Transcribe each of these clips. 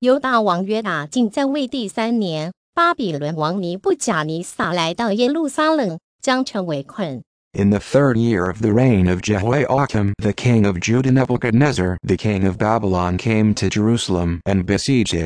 犹大王约打斤在位第三年，巴比伦王尼布甲尼撒来到耶路撒冷，将城围困。besieged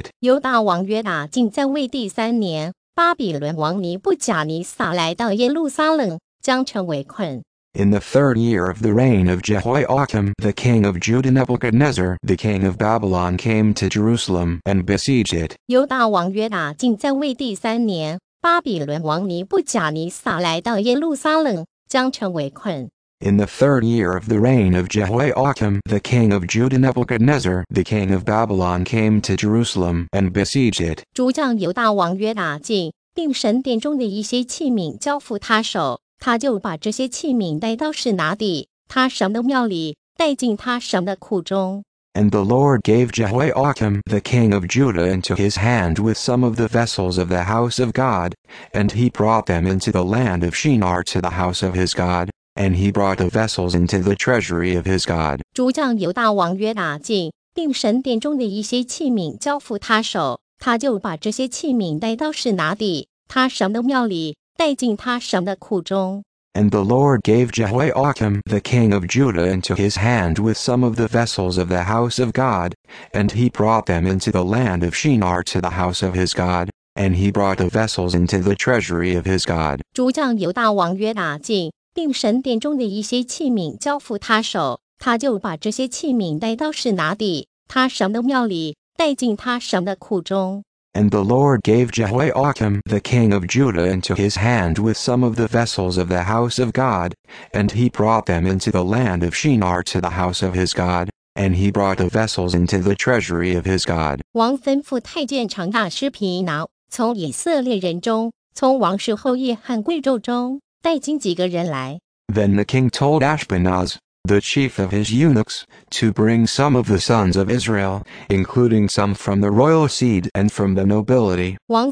it. 犹大王约打斤在位第三年，巴比伦王尼布甲尼撒来到耶路撒冷，将城围困。In the third year of the reign of Jehoiakim the king of Judah Nebuchadnezzar the king of Babylon came to Jerusalem and besieged it. 犹大王约打进在位第三年，巴比伦王尼布甲尼撒来到耶路撒冷，将城围困。in the third year of the reign of Jehoiakim, the king of Judah Nebuchadnezzar, the king of Babylon came to Jerusalem and besieged it. 主将犹大王约打进，并神殿中的一些器皿交付他手。他就把这些器皿带到是哪地，他神的庙里，带进他神的库中。And the Lord gave Jehoiakim, the king of Judah, into his hand with some of the vessels of the house of God, and he brought them into the land of Shinar to the house of his God, and he brought the vessels into the treasury of his God. 主将由大王约拿进，并神殿中的一些器皿交付他手，他就把这些器皿带到是哪地，他神的庙里。带进他神的库中。And the Lord gave Jehoiakim, the king of Judah, into his hand with some of the vessels of the house of God, and he brought them into the land of Shinar to the house of his God, and he brought the vessels into the treasury of his God. 主将由大王约拿进，并神殿中的一些器皿交付他手，他就把这些器皿带到示拿里？他神的庙里，带进他神的库中。And the Lord gave Jehoiakim the king of Judah into his hand with some of the vessels of the house of God, and he brought them into the land of Shinar to the house of his God, and he brought the vessels into the treasury of his God. 王吩咐太监长大师皮挠，从以色列人中，从王室后裔和贵胄中，带进几个人来。Then the king told Ashpenaz, the chief of his eunuchs, to bring some of the sons of Israel, including some from the royal seed and from the nobility. Then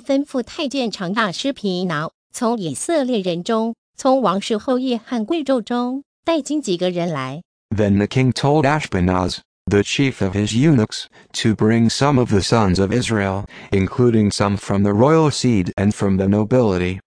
the king told Ashpenaz, the chief of his eunuchs, to bring some of the sons of Israel, including some from the royal seed and from the nobility.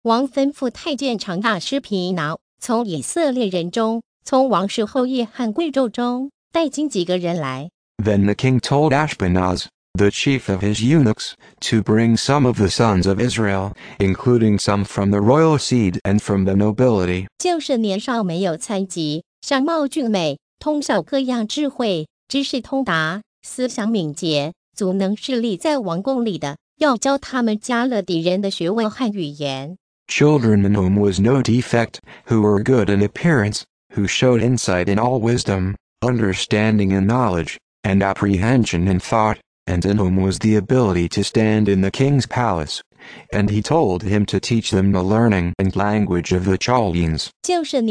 从王室后裔和贵胄中带进几个人来。Then the king told Ashpenaz, the chief of his eunuchs, to bring some of the sons of Israel, including some from the royal seed and from the nobility. 就是年少没有残疾，相貌俊美，通晓各样智慧，知识通达，思想敏捷，足能侍立在王宫里的，要教他们加勒底人的学问和语言。Children in whom was no defect, who were good in appearance, who showed insight in all wisdom, understanding in knowledge, and apprehension in thought, and in whom was the ability to stand in the king's palace. And he told him to teach them the learning and language of the Chaldeans. Children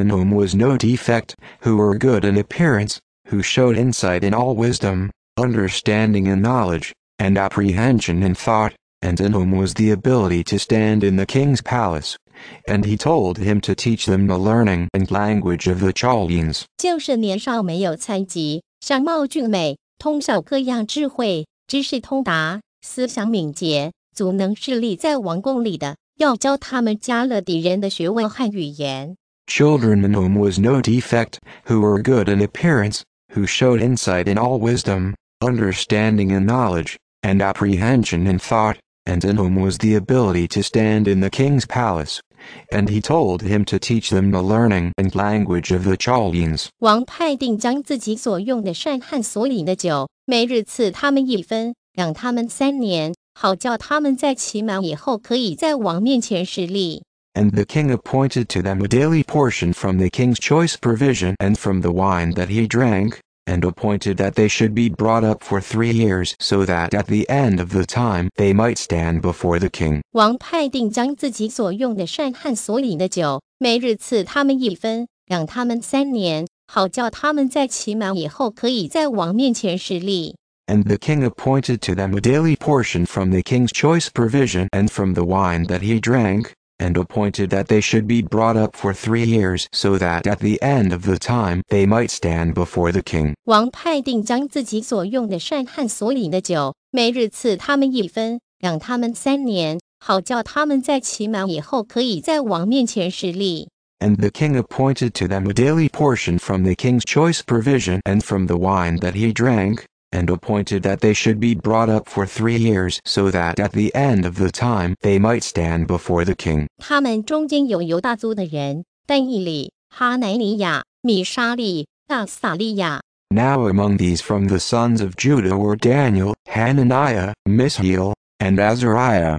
in whom was no defect, who were good in appearance, who showed insight in all wisdom, understanding in knowledge, and apprehension in thought, and in whom was the ability to stand in the king's palace. And he told him to teach them the learning and language of the Chaldeans. 就是年少没有猜忌，相貌俊美，通晓各样智慧，知识通达，思想敏捷，足能侍立在王宫里的。要教他们加勒底人的学问和语言。Children in whom was no defect, who were good in appearance, who showed insight in all wisdom, understanding in knowledge, and apprehension in thought, and in whom was the ability to stand in the king's palace. And he told him to teach them the learning and language of the Chaldeans. 王派定将自己所用的膳和所饮的酒，每日赐他们一分，养他们三年，好叫他们在期满以后可以在王面前施力。and the king appointed to them a daily portion from the king's choice provision and from the wine that he drank, and appointed that they should be brought up for three years so that at the end of the time they might stand before the king. And the king appointed to them a daily portion from the king's choice provision and from the wine that he drank, and appointed that they should be brought up for three years so that at the end of the time they might stand before the king. And the king appointed to them a daily portion from the king's choice provision and from the wine that he drank, and appointed that they should be brought up for three years so that at the end of the time they might stand before the king. now among these from the sons of Judah were Daniel, Hananiah, Mishael, and Azariah.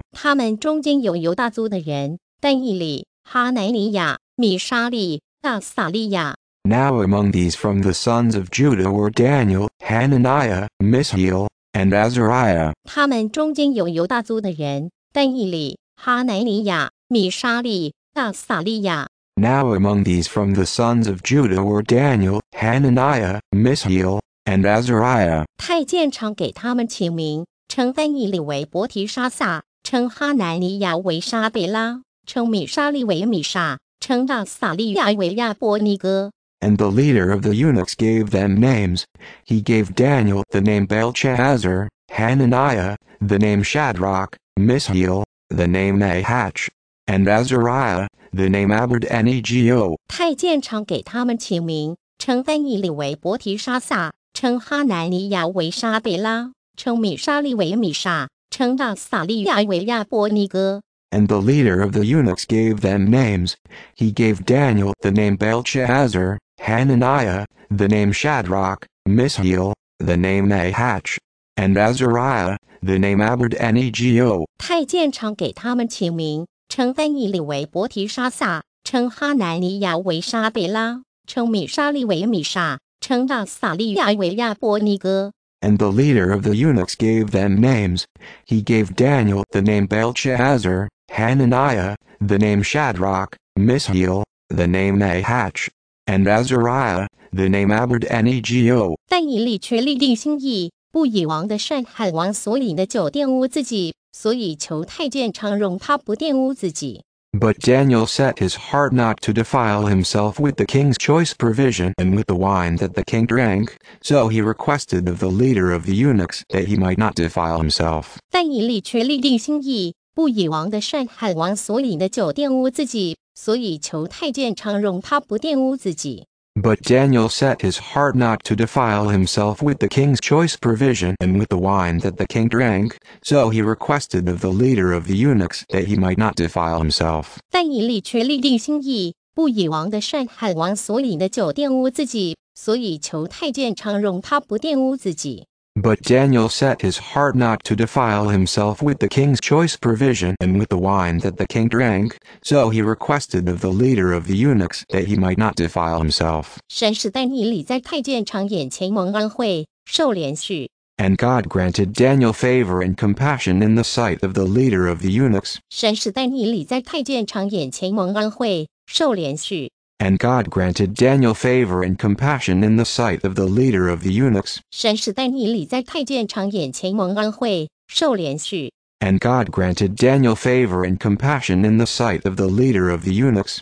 Now among these from the sons of Judah were Daniel, Hananiah, Mishael, and Azariah. 他们中间有犹大族的人，但以理、哈南尼亚、米沙利、大撒利亚。Now among these from the sons of Judah were Daniel, Hananiah, Mishael, and Azariah. 太监常给他们起名，称但以理为伯提沙撒，称哈南尼亚为沙贝拉，称米沙利为米沙，称大撒利亚为亚伯尼哥。and the leader of the eunuchs gave them names. He gave Daniel the name Belshazzar, Hananiah, the name Shadrach, Mishael, the name Ahach, and Azariah, the name Abednego. 太监常给他们起名，称丹以利为伯提沙撒，称哈南尼亚为沙贝拉，称米沙利为米沙，称纳撒利亚为亚伯尼哥。and the leader of the eunuchs gave them names. He gave Daniel the name Belshazzar, Hananiah, the name Shadrach, Mishael, the name Ahach, and Azariah, the name Abednego. 太监常给他们起名，称丹以利为伯提沙撒，称哈南尼亚为沙贝拉，称米沙利为米沙，称纳撒利亚为亚伯尼哥。and the leader of the eunuchs gave them names. He gave Daniel the name Belshazzar, Hananiah, the name Shadrach, Mishael, the name Ahach, and Azariah, the name Abed and Ego. Daniel set his heart not to defile himself with the king's choice provision and with the wine that the king drank, so he requested of the leader of the eunuchs that he might not defile himself. 但以利却立定心意，but Daniel set his heart not to defile himself with the king's choice provision and with the wine that the king drank, so he requested of the leader of the eunuchs that he might not defile himself. 但以理却立定心意，不以王的善汉王所饮的酒玷污自己，所以求太监常容他不玷污自己。but Daniel set his heart not to defile himself with the king's choice provision and with the wine that the king drank, so he requested of the leader of the eunuchs that he might not defile himself. And God granted Daniel favor and compassion in the sight of the leader of the eunuchs. And God granted Daniel favor and compassion in the sight of the leader of the eunuchs. And God granted Daniel favor and compassion in the sight of the leader of the eunuchs.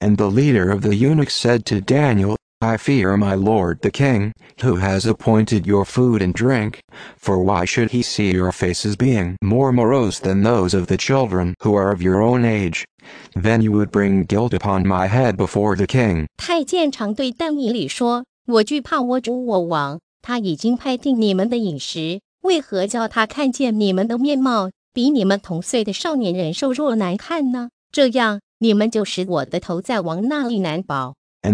And the leader of the eunuchs said to Daniel, I fear my lord the king, who has appointed your food and drink, for why should he see your faces being more morose than those of the children who are of your own age? Then you would bring guilt upon my head before the king. 太监常对但以理说：“我惧怕我主我王，他已经派定你们的饮食，为何叫他看见你们的面貌，比你们同岁的少年人瘦弱难看呢？这样，and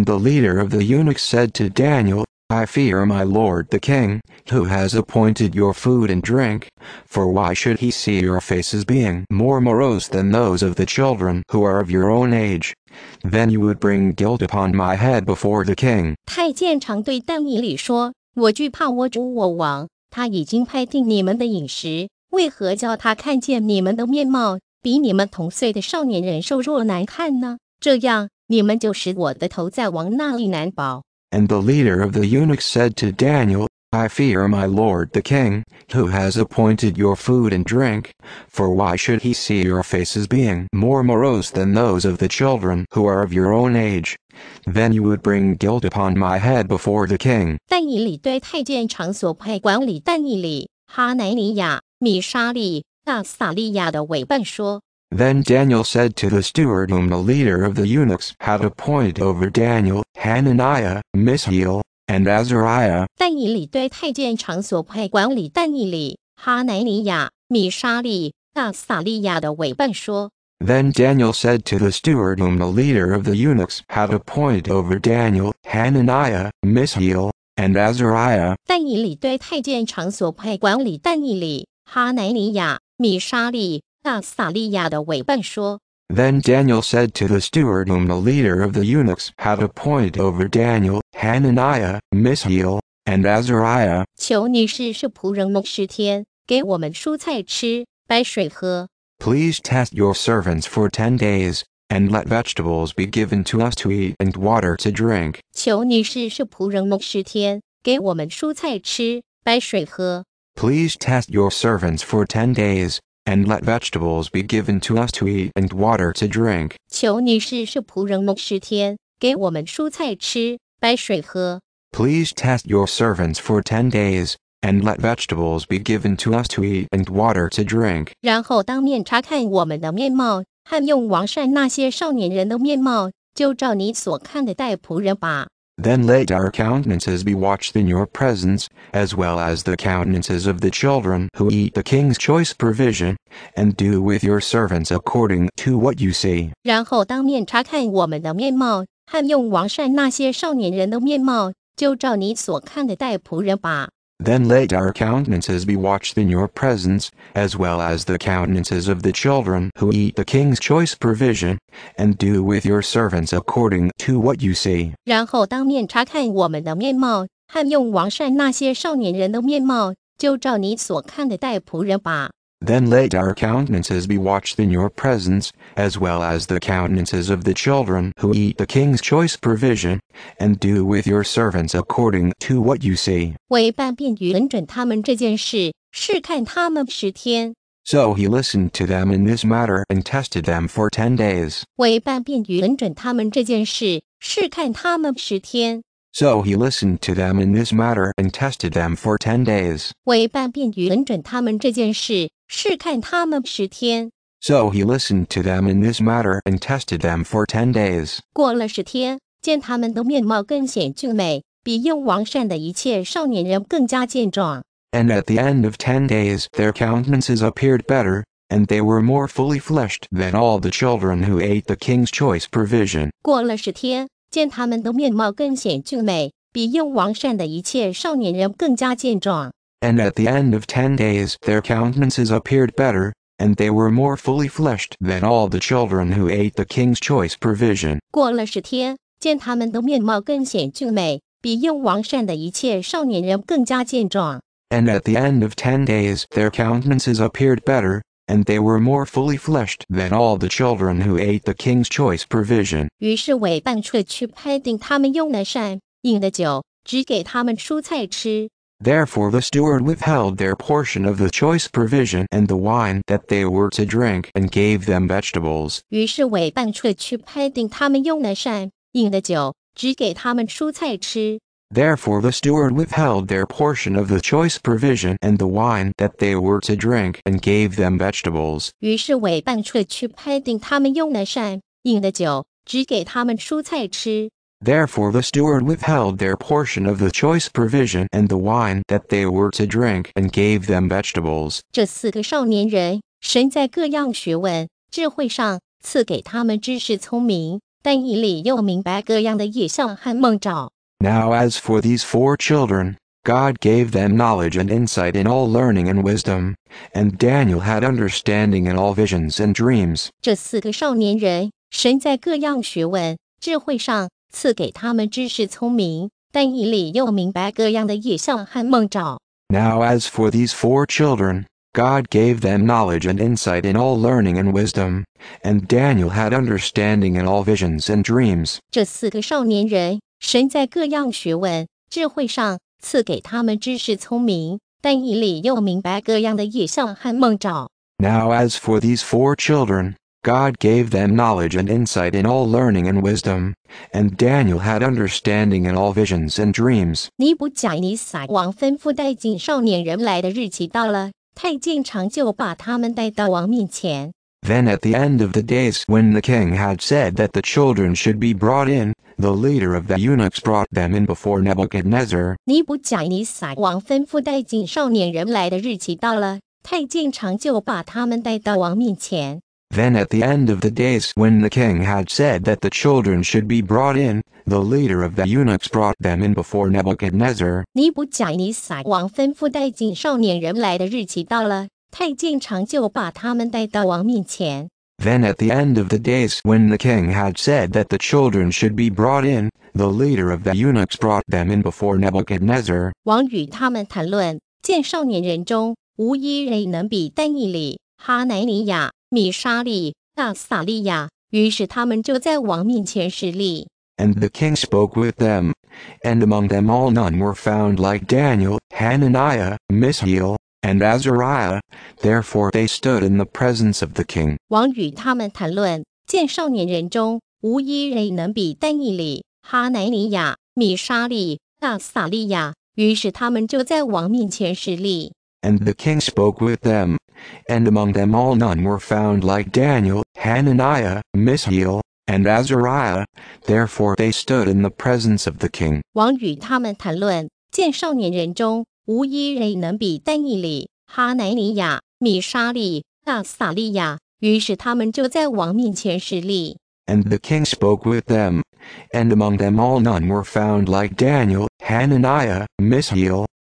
the leader of the eunuchs said to Daniel, I fear my lord the king, who has appointed your food and drink, for why should he see your faces being more morose than those of the children who are of your own age? Then you would bring guilt upon my head before the king. 太监常对但以理说：“我惧怕我主我王，他已经拍定你们的饮食，为何叫他看见你们的面貌，and the leader of the eunuchs said to Daniel, I fear my lord the king, who has appointed your food and drink, for why should he see your faces being more morose than those of the children who are of your own age? Then you would bring guilt upon my head before the king. Then Daniel said to the steward whom the leader of the eunuchs had appointed over Daniel, Hananiah, Mishael, and Azariah. Then Daniel said to the steward whom the leader of the eunuchs had appointed over Daniel, Hananiah, Mishael, and Azariah. 但以理对太监长所派管理但以理、哈南尼亚、then Daniel said to the steward whom the leader of the eunuchs had appointed over Daniel, Hananiah, Mishael, and Azariah. Please test your servants for ten days, and let vegetables be given to us to eat and water to drink. 求你试试仆人们十天，给我们蔬菜吃，白水喝。Please test your servants for ten days, and let vegetables be given to us to eat and water to drink. Please test your servants for ten days, and let vegetables be given to us to eat and water to drink. Then let our countenances be watched in your presence, as well as the countenances of the children who eat the king's choice provision, and do with your servants according to what you see. 然后当面查看我们的面貌，和用王善那些少年人的面貌，就照你所看的待仆人吧。then let our countenances be watched in your presence, as well as the countenances of the children who eat the king's choice provision, and do with your servants according to what you see. 然后当面查看我们的面貌，和用王善那些少年人的面貌，就照你所看的待仆人吧。then let our countenances be watched in your presence, as well as the countenances of the children who eat the king's choice provision, and do with your servants according to what you see. So he listened to them in this matter and tested them for ten days. So he listened to them in this matter and tested them for ten days. So he listened to them in this matter and tested them for ten days. And at the end of ten days, their countenances appeared better, and they were more fully fleshed than all the children who ate the king's choice provision. 过了十天，见他们的面貌更显俊美，比用王善的一切少年人更加健壮。and at the end of ten days their countenances appeared better, and they were more fully fleshed than all the children who ate the king's choice provision. And at the end of ten days their countenances appeared better, and they were more fully fleshed than all the children who ate the king's choice provision. Therefore the steward withheld their portion of the choice provision and the wine that they were to drink and gave them vegetables. 于是委办处去拍定他们用的膳、饮的酒，只给他们蔬菜吃。Therefore the steward withheld their portion of the choice provision and the wine that they were to drink and gave them vegetables. 于是委办处去拍定他们用的膳、饮的酒，只给他们蔬菜吃。Therefore the steward withheld their portion of the choice provision and the wine that they were to drink and gave them vegetables. Now, as for these four children, God gave them knowledge and insight in all learning and wisdom, and Daniel had understanding in all visions and dreams. 这四个少年人，神在各样学问、智慧上赐给他们知识聪明，但以理又明白各样的意象和梦兆。Now as for these four children, God gave them knowledge and insight in all learning and wisdom, and Daniel had understanding in all visions and dreams. 这四个少年人，神在各样学问、智慧上赐给他们知识聪明，但以理又明白各样的意象和梦兆。Now as for these four children, God gave them knowledge and insight in all learning and wisdom, and Daniel had understanding in all visions and dreams. 尼布甲尼撒王吩咐带进少年人来的日期到了，太监长就把他们带到王面前。Then at the end of the days when the king had said that the children should be brought in, the leader of the eunuchs brought them in before Nebuchadnezzar. 尼布甲尼撒王吩咐带进少年人来的日期到了，太监长就把他们带到王面前。then at the end of the days when the king had said that the children should be brought in, the leader of the eunuchs brought them in before Nebuchadnezzar. Then at the end of the days when the king had said that the children should be brought in, the leader of the eunuchs brought them in before Nebuchadnezzar. 王与他们谈论，见少年人中无一人能比但以理、哈乃尼亚、米沙利、大撒利亚。于是他们就在王面前侍立。And the king spoke with them, and among them all none were found like Daniel, Hananiah, Mishael, and Azariah. Therefore they stood in the presence of the king. and the king spoke with them, and among them all none were found like Daniel, Hananiah, Mishael, and Azariah, therefore they stood in the presence of the king. And the king spoke with them, and among them all none were found like Daniel, Hananiah, Mishael,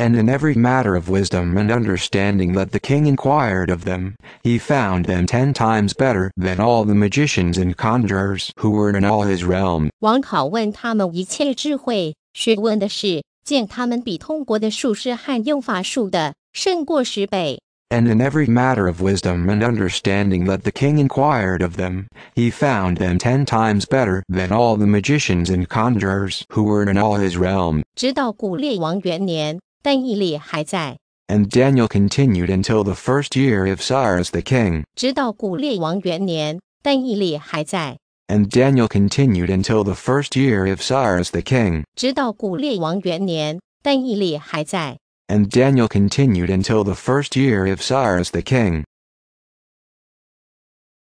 and in every matter of wisdom and understanding that the king inquired of them, he found them ten times better than all the magicians and conjurers who were in all his realm. And in every matter of wisdom and understanding that the king inquired of them, he found them ten times better than all the magicians and conjurers who were in all his realm. 直到古列王元年，and Daniel continued until the first year of Cyrus the king，直到古列王元年，但毅力还在。And Daniel continued until the first year of Cyrus the king，直到古列王元年，但毅力还在。And Daniel continued until the first year of Cyrus the king.